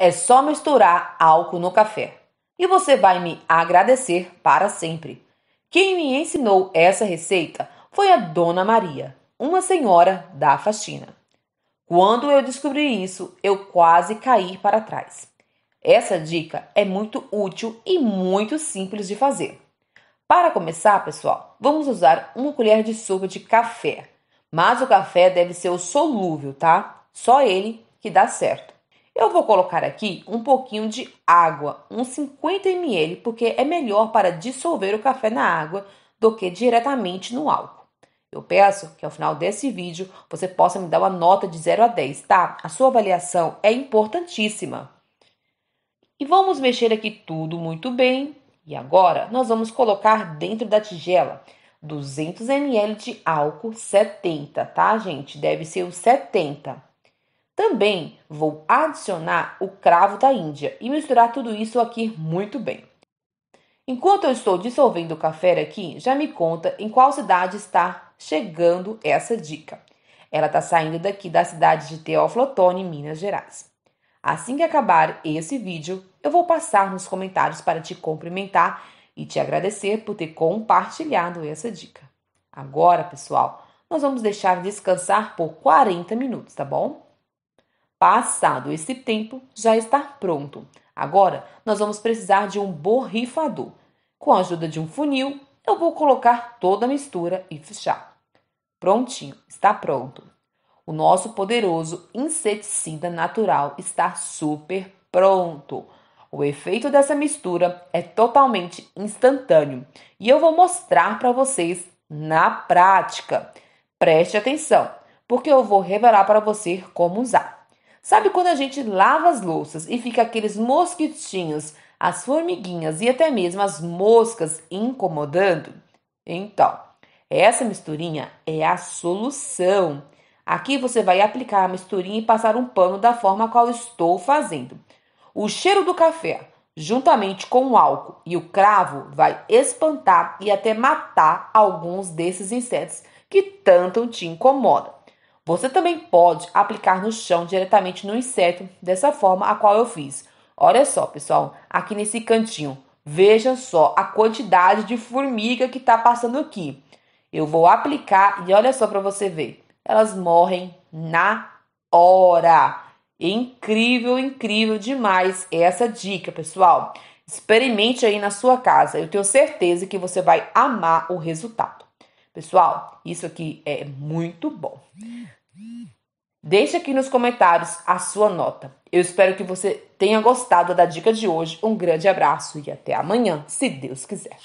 É só misturar álcool no café e você vai me agradecer para sempre. Quem me ensinou essa receita foi a Dona Maria, uma senhora da faxina. Quando eu descobri isso, eu quase caí para trás. Essa dica é muito útil e muito simples de fazer. Para começar, pessoal, vamos usar uma colher de sopa de café, mas o café deve ser o solúvel, tá? Só ele que dá certo. Eu vou colocar aqui um pouquinho de água, uns 50 ml, porque é melhor para dissolver o café na água do que diretamente no álcool. Eu peço que ao final desse vídeo você possa me dar uma nota de 0 a 10, tá? A sua avaliação é importantíssima. E vamos mexer aqui tudo muito bem. E agora nós vamos colocar dentro da tigela 200 ml de álcool 70, tá, gente? Deve ser o 70. Também vou adicionar o cravo da Índia e misturar tudo isso aqui muito bem. Enquanto eu estou dissolvendo o café aqui, já me conta em qual cidade está chegando essa dica. Ela está saindo daqui da cidade de Teófilo Otoni, Minas Gerais. Assim que acabar esse vídeo, eu vou passar nos comentários para te cumprimentar e te agradecer por ter compartilhado essa dica. Agora, pessoal, nós vamos deixar descansar por 40 minutos, tá bom? Passado esse tempo, já está pronto. Agora, nós vamos precisar de um borrifador. Com a ajuda de um funil, eu vou colocar toda a mistura e fechar. Prontinho, está pronto. O nosso poderoso inseticida natural está super pronto. O efeito dessa mistura é totalmente instantâneo e eu vou mostrar para vocês na prática. Preste atenção, porque eu vou revelar para você como usar. Sabe quando a gente lava as louças e fica aqueles mosquitinhos, as formiguinhas e até mesmo as moscas incomodando? Então, essa misturinha é a solução. Aqui você vai aplicar a misturinha e passar um pano da forma qual estou fazendo. O cheiro do café, juntamente com o álcool e o cravo, vai espantar e até matar alguns desses insetos que tanto te incomodam. Você também pode aplicar no chão diretamente no inseto, dessa forma a qual eu fiz. Olha só, pessoal, aqui nesse cantinho. Vejam só a quantidade de formiga que está passando aqui. Eu vou aplicar e olha só para você ver. Elas morrem na hora. Incrível, incrível demais é essa dica, pessoal. Experimente aí na sua casa. Eu tenho certeza que você vai amar o resultado. Pessoal, isso aqui é muito bom. Deixe aqui nos comentários a sua nota. Eu espero que você tenha gostado da dica de hoje. Um grande abraço e até amanhã, se Deus quiser.